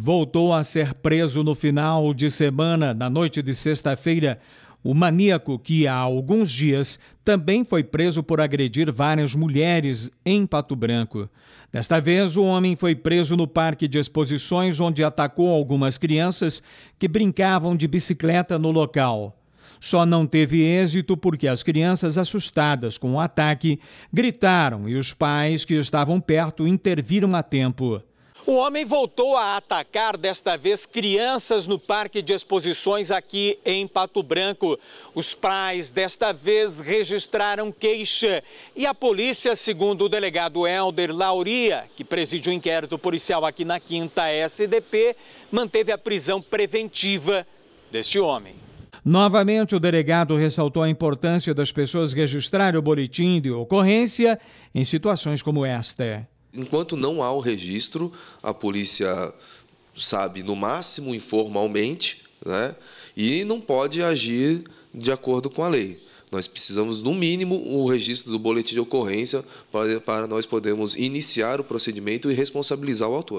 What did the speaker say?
voltou a ser preso no final de semana, na noite de sexta-feira. O maníaco, que há alguns dias também foi preso por agredir várias mulheres em Pato Branco. Desta vez, o homem foi preso no parque de exposições, onde atacou algumas crianças que brincavam de bicicleta no local. Só não teve êxito porque as crianças, assustadas com o ataque, gritaram e os pais que estavam perto interviram a tempo. Um homem voltou a atacar, desta vez, crianças no Parque de Exposições aqui em Pato Branco. Os pais, desta vez, registraram queixa. E a polícia, segundo o delegado Helder Lauria, que preside o um inquérito policial aqui na Quinta SDP, manteve a prisão preventiva deste homem. Novamente, o delegado ressaltou a importância das pessoas registrarem o boletim de ocorrência em situações como esta enquanto não há o registro, a polícia sabe no máximo informalmente, né? E não pode agir de acordo com a lei. Nós precisamos, no mínimo, o registro do boletim de ocorrência para, para nós podermos iniciar o procedimento e responsabilizar o autor.